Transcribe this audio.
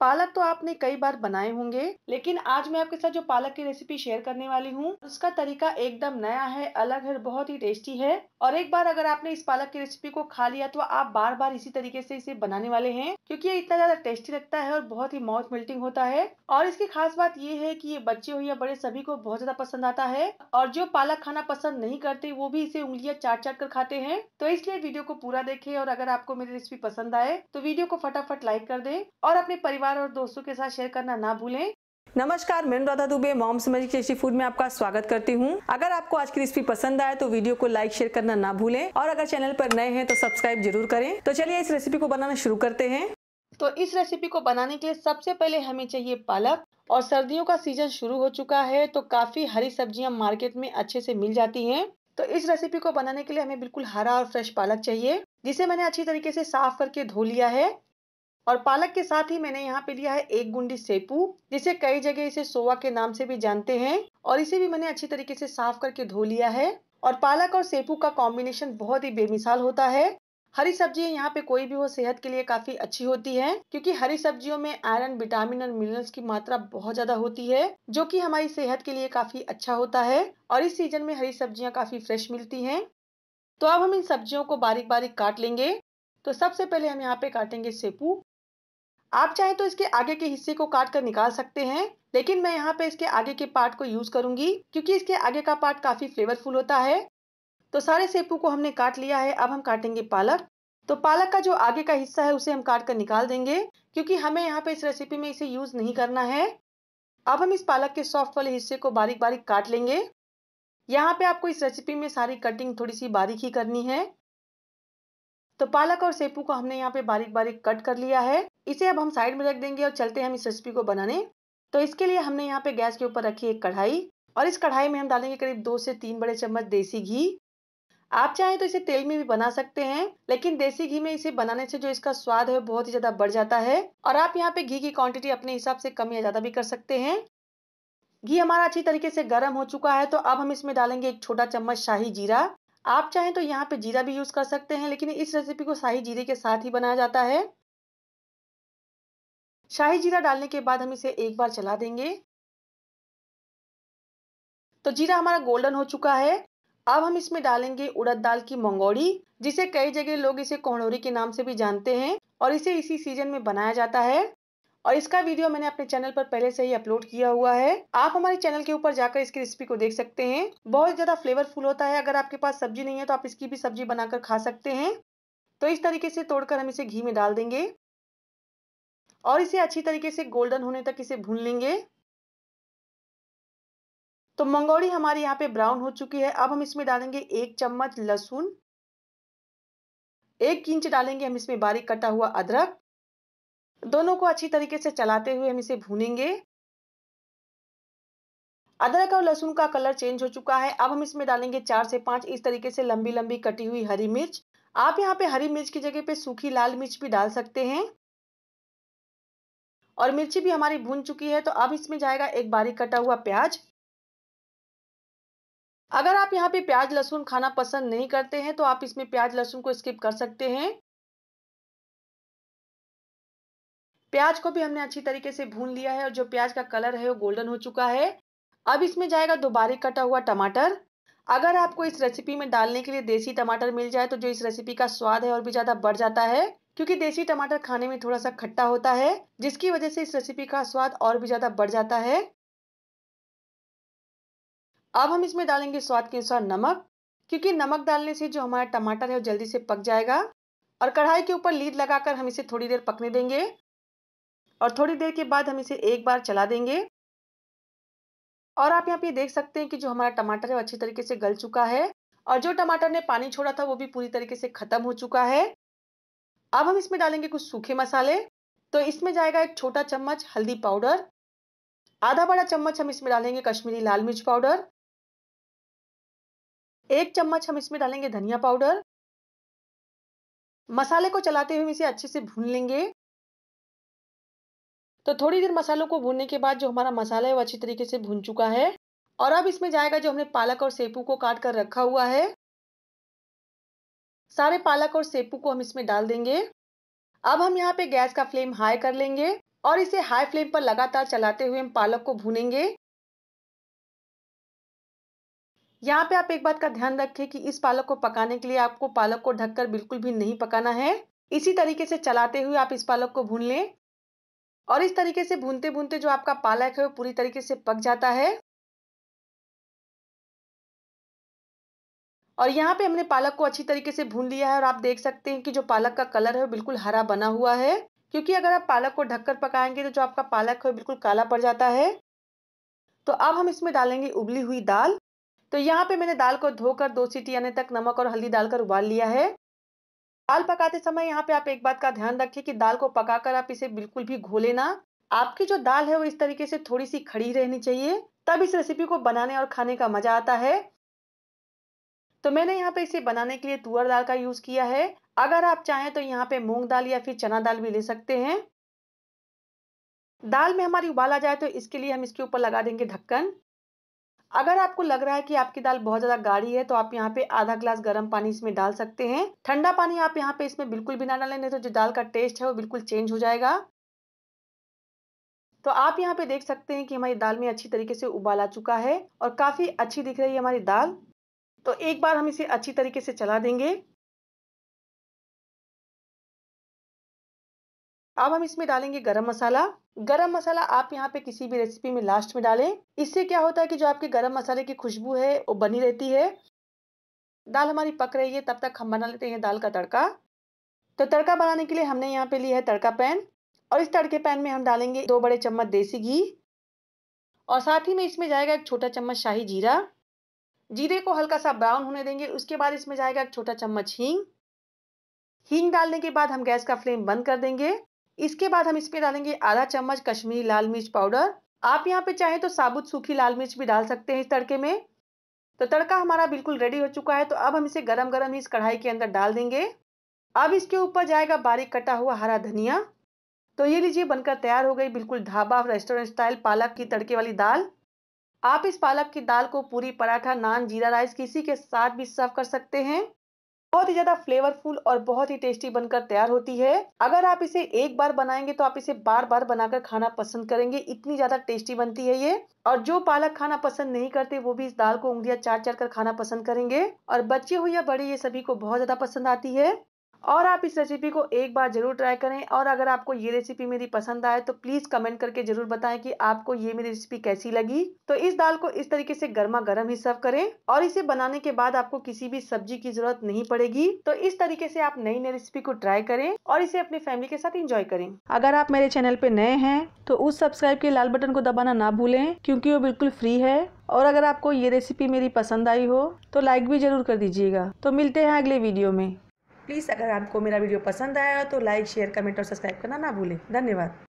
पालक तो आपने कई बार बनाए होंगे लेकिन आज मैं आपके साथ जो पालक की रेसिपी शेयर करने वाली हूँ उसका तरीका एकदम नया है अलग है बहुत ही टेस्टी है और एक बार अगर आपने इस पालक की रेसिपी को खा लिया तो आप बार बार इसी तरीके से इसे बनाने वाले हैं क्योंकि ये इतना ज्यादा टेस्टी लगता है और बहुत ही माउथ मिल्टिंग होता है और इसकी खास बात ये है की ये बच्चे हो या बड़े सभी को बहुत ज्यादा पसंद आता है और जो पालक खाना पसंद नहीं करते वो भी इसे उंगलियाँ चाट चाट कर खाते हैं तो इसलिए वीडियो को पूरा देखे और अगर आपको मेरी रेसिपी पसंद आए तो वीडियो को फटाफट लाइक कर दे और अपने परिवार परिवार और दोस्तों के साथ शेयर करना ना भूलें नमस्कार मैं राधा दुबे मॉम समझ टेस्टी फूड में आपका स्वागत करती हूं अगर आपको आज की रेसिपी पसंद आए तो वीडियो को लाइक शेयर करना ना भूलें और अगर चैनल पर नए हैं तो सब्सक्राइब जरूर करें तो चलिए इस रेसिपी को बनाना शुरू करते हैं तो इस रेसिपी को बनाने के लिए सबसे पहले हमें चाहिए पालक और सर्दियों का सीजन शुरू हो चुका है तो काफी हरी सब्जियाँ मार्केट में अच्छे से मिल जाती है तो इस रेसिपी को बनाने के लिए हमें बिल्कुल हरा और फ्रेश पालक चाहिए जिसे मैंने अच्छी तरीके से साफ करके धो लिया है और पालक के साथ ही मैंने यहाँ पे लिया है एक गुंडी सेपू जिसे कई जगह इसे सोवा के नाम से भी जानते हैं और इसे भी मैंने अच्छी तरीके से साफ करके धो लिया है और पालक और सेपू का कॉम्बिनेशन बहुत ही बेमिसाल होता है हरी सब्जियां यहाँ पे कोई भी हो सेहत के लिए काफी अच्छी होती है क्योंकि हरी सब्जियों में आयरन विटामिन और मिनरल्स की मात्रा बहुत ज्यादा होती है जो कि हमारी सेहत के लिए काफी अच्छा होता है और इस सीजन में हरी सब्जियां काफी फ्रेश मिलती हैं तो अब हम इन सब्जियों को बारीक बारीक काट लेंगे तो सबसे पहले हम यहाँ पे काटेंगे सेपू आप चाहें तो इसके आगे के हिस्से को काट कर निकाल सकते हैं लेकिन मैं यहाँ पे इसके आगे के पार्ट को यूज़ करूँगी क्योंकि इसके आगे का पार्ट काफ़ी फ्लेवरफुल होता है तो सारे सेपू को हमने काट लिया है अब हम काटेंगे पालक तो पालक का जो आगे का हिस्सा है उसे हम काट कर निकाल देंगे क्योंकि हमें यहाँ पे इस रेसिपी में इसे यूज़ नहीं करना है अब हम इस पालक के सॉफ्ट वाले हिस्से को बारीक बारीक काट लेंगे यहाँ पे आपको इस रेसिपी में सारी कटिंग थोड़ी सी बारीक ही करनी है तो पालक और सेपू को हमने यहाँ पे बारीक बारीक कट कर लिया है इसे अब हम साइड में रख देंगे और चलते हैं हम इस रेसिपी को बनाने तो इसके लिए हमने यहाँ पे गैस के ऊपर रखी एक कढ़ाई और इस कढ़ाई में हम डालेंगे करीब दो से तीन बड़े चम्मच देसी घी आप चाहें तो इसे तेल में भी बना सकते हैं लेकिन देसी घी में इसे बनाने से जो इसका स्वाद है बहुत ही ज़्यादा बढ़ जाता है और आप यहाँ पे घी की क्वांटिटी अपने हिसाब से कम या ज़्यादा भी कर सकते हैं घी हमारा अच्छी तरीके से गर्म हो चुका है तो अब हम इसमें डालेंगे एक छोटा चम्मच शाही जीरा आप चाहें तो यहाँ पे जीरा भी यूज़ कर सकते हैं लेकिन इस रेसिपी को शाही जीरे के साथ ही बनाया जाता है शाही जीरा डालने के बाद हम इसे एक बार चला देंगे तो जीरा हमारा गोल्डन हो चुका है अब हम इसमें डालेंगे उड़द दाल की मंगोड़ी जिसे कई जगह लोग इसे कोहड़ोरी के नाम से भी जानते हैं और इसे इसी सीजन में बनाया जाता है और इसका वीडियो मैंने अपने चैनल पर पहले से ही अपलोड किया हुआ है आप हमारे चैनल के ऊपर जाकर इसकी रेसिपी को देख सकते हैं बहुत ज्यादा फ्लेवरफुल होता है अगर आपके पास सब्जी नहीं है तो आप इसकी भी सब्जी बनाकर खा सकते हैं तो इस तरीके से तोड़कर हम इसे घी में डाल देंगे और इसे अच्छी तरीके से गोल्डन होने तक इसे भून लेंगे तो मंगोड़ी हमारी यहाँ पे ब्राउन हो चुकी है अब हम इसमें डालेंगे एक चम्मच लहसुन एक इंच डालेंगे हम इसमें बारीक कटा हुआ अदरक दोनों को अच्छी तरीके से चलाते हुए हम इसे भूनेंगे अदरक और लहसुन का कलर चेंज हो चुका है अब हम इसमें डालेंगे चार से पांच इस तरीके से लंबी लंबी कटी हुई हरी मिर्च आप यहाँ पे हरी मिर्च की जगह पे सूखी लाल मिर्च भी डाल सकते हैं और मिर्ची भी हमारी भून चुकी है तो अब इसमें जाएगा एक बारीक कटा हुआ प्याज अगर आप यहाँ पे प्याज लहसुन खाना पसंद नहीं करते हैं तो आप इसमें प्याज लहसुन को स्किप कर सकते हैं प्याज को भी हमने अच्छी तरीके से भून लिया है और जो प्याज का कलर है वो गोल्डन हो चुका है अब इसमें जाएगा दोबारे कटा हुआ टमाटर अगर आपको इस रेसिपी में डालने के लिए देसी टमाटर मिल जाए तो जो इस रेसिपी का स्वाद है और भी ज़्यादा बढ़ जाता है क्योंकि देसी टमाटर खाने में थोड़ा सा खट्टा होता है जिसकी वजह से इस रेसिपी का स्वाद और भी ज़्यादा बढ़ जाता है अब हम इसमें डालेंगे स्वाद के अनुसार नमक क्योंकि नमक डालने से जो हमारा टमाटर है वो जल्दी से पक जाएगा और कढ़ाई के ऊपर लीड लगाकर हम इसे थोड़ी देर पकने देंगे और थोड़ी देर के बाद हम इसे एक बार चला देंगे और आप यहाँ पे देख सकते हैं कि जो हमारा टमाटर है वो अच्छी तरीके से गल चुका है और जो टमाटर ने पानी छोड़ा था वो भी पूरी तरीके से ख़त्म हो चुका है अब हम इसमें डालेंगे कुछ सूखे मसाले तो इसमें जाएगा एक छोटा चम्मच हल्दी पाउडर आधा बड़ा चम्मच हम इसमें डालेंगे कश्मीरी लाल मिर्च पाउडर एक चम्मच हम इसमें डालेंगे धनिया पाउडर मसाले को चलाते हुए इसे अच्छे से भून लेंगे तो थोड़ी देर मसालों को भूनने के बाद जो हमारा मसाला है वो अच्छी तरीके से भून चुका है और अब इसमें जाएगा जो हमने पालक और सेपू को काट कर रखा हुआ है सारे पालक और सेपू को हम इसमें डाल देंगे अब हम यहाँ पे गैस का फ्लेम हाई कर लेंगे और इसे हाई फ्लेम पर लगातार चलाते हुए हम पालक को भूनेंगे यहाँ पे आप एक बात का ध्यान रखें कि इस पालक को पकाने के लिए आपको पालक को ढककर बिल्कुल भी नहीं पकाना है इसी तरीके से चलाते हुए आप इस पालक को भून लें और इस तरीके से भूनते भूनते जो आपका पालक है वो पूरी तरीके से पक जाता है और यहाँ पे हमने पालक को अच्छी तरीके से भून लिया है और आप देख सकते हैं कि जो पालक का कलर है वो बिल्कुल हरा बना हुआ है क्योंकि अगर आप पालक को ढककर पकाएंगे तो जो आपका पालक है बिल्कुल काला पड़ जाता है तो अब हम इसमें डालेंगे उबली हुई दाल तो यहाँ पे मैंने दाल को धोकर दो सीटी आने तक नमक और हल्दी डालकर उबाल लिया है दाल पकाते समय यहाँ पे आप एक बात का ध्यान रखिए कि दाल को पकाकर आप इसे बिल्कुल भी घोले ना आपकी जो दाल है वो इस तरीके से थोड़ी सी खड़ी रहनी चाहिए तब इस रेसिपी को बनाने और खाने का मजा आता है तो मैंने यहाँ पे इसे बनाने के लिए तुअर दाल का यूज किया है अगर आप चाहें तो यहाँ पे मूंग दाल या फिर चना दाल भी ले सकते हैं दाल में हमारी उबाल आ जाए तो इसके लिए हम इसके ऊपर लगा देंगे ढक्कन अगर आपको लग रहा है कि आपकी दाल बहुत ज़्यादा गाढ़ी है तो आप यहाँ पे आधा ग्लास गर्म पानी इसमें डाल सकते हैं ठंडा पानी आप यहाँ पे इसमें बिल्कुल भी ना डालें नहीं तो जो दाल का टेस्ट है वो बिल्कुल चेंज हो जाएगा तो आप यहाँ पे देख सकते हैं कि हमारी दाल में अच्छी तरीके से उबाल आ चुका है और काफ़ी अच्छी दिख रही है हमारी दाल तो एक बार हम इसे अच्छी तरीके से चला देंगे अब हम इसमें डालेंगे गरम मसाला गरम मसाला आप यहाँ पे किसी भी रेसिपी में लास्ट में डालें इससे क्या होता है कि जो आपके गरम मसाले की खुशबू है वो बनी रहती है दाल हमारी पक रही है तब तक हम बना लेते हैं दाल का तड़का तो तड़का बनाने के लिए हमने यहाँ पे लिया है तड़का पैन और इस तड़के पैन में हम डालेंगे दो बड़े चम्मच देसी घी और साथ ही में इसमें जाएगा एक छोटा चम्मच शाही जीरा जीरे को हल्का सा ब्राउन होने देंगे उसके बाद इसमें जाएगा एक छोटा चम्मच हींग हींग डालने के बाद हम गैस का फ्लेम बंद कर देंगे इसके बाद हम इस पर डालेंगे आधा चम्मच कश्मीरी लाल मिर्च पाउडर आप यहाँ पे चाहें तो साबुत सूखी लाल मिर्च भी डाल सकते हैं इस तड़के में तो तड़का हमारा बिल्कुल रेडी हो चुका है तो अब हम इसे गरम गरम ही इस कढ़ाई के अंदर डाल देंगे अब इसके ऊपर जाएगा बारीक कटा हुआ हरा धनिया तो ये लीजिए बनकर तैयार हो गई बिल्कुल ढाबा रेस्टोरेंट स्टाइल पालक की तड़के वाली दाल आप इस पालक की दाल को पूरी पराठा नान जीरा राइस किसी के साथ भी सर्व कर सकते हैं बहुत ही ज्यादा फ्लेवरफुल और बहुत ही टेस्टी बनकर तैयार होती है अगर आप इसे एक बार बनाएंगे तो आप इसे बार बार बनाकर खाना पसंद करेंगे इतनी ज्यादा टेस्टी बनती है ये और जो पालक खाना पसंद नहीं करते वो भी इस दाल को उंगलियां चाट चाट कर खाना पसंद करेंगे और बच्चे हो या बड़े ये सभी को बहुत ज्यादा पसंद आती है और आप इस रेसिपी को एक बार ज़रूर ट्राई करें और अगर आपको ये रेसिपी मेरी पसंद आए तो प्लीज़ कमेंट करके ज़रूर बताएं कि आपको ये मेरी रेसिपी कैसी लगी तो इस दाल को इस तरीके से गर्मा गर्म ही सर्व करें और इसे बनाने के बाद आपको किसी भी सब्जी की जरूरत नहीं पड़ेगी तो इस तरीके से आप नई नई रेसिपी को ट्राई करें और इसे अपनी फैमिली के साथ इंजॉय करें अगर आप मेरे चैनल पर नए हैं तो उस सब्सक्राइब के लाल बटन को दबाना ना भूलें क्योंकि वो बिल्कुल फ्री है और अगर आपको ये रेसिपी मेरी पसंद आई हो तो लाइक भी जरूर कर दीजिएगा तो मिलते हैं अगले वीडियो में प्लीज़ अगर आपको मेरा वीडियो पसंद आया तो लाइक शेयर कमेंट और सब्सक्राइब करना ना भूलें धन्यवाद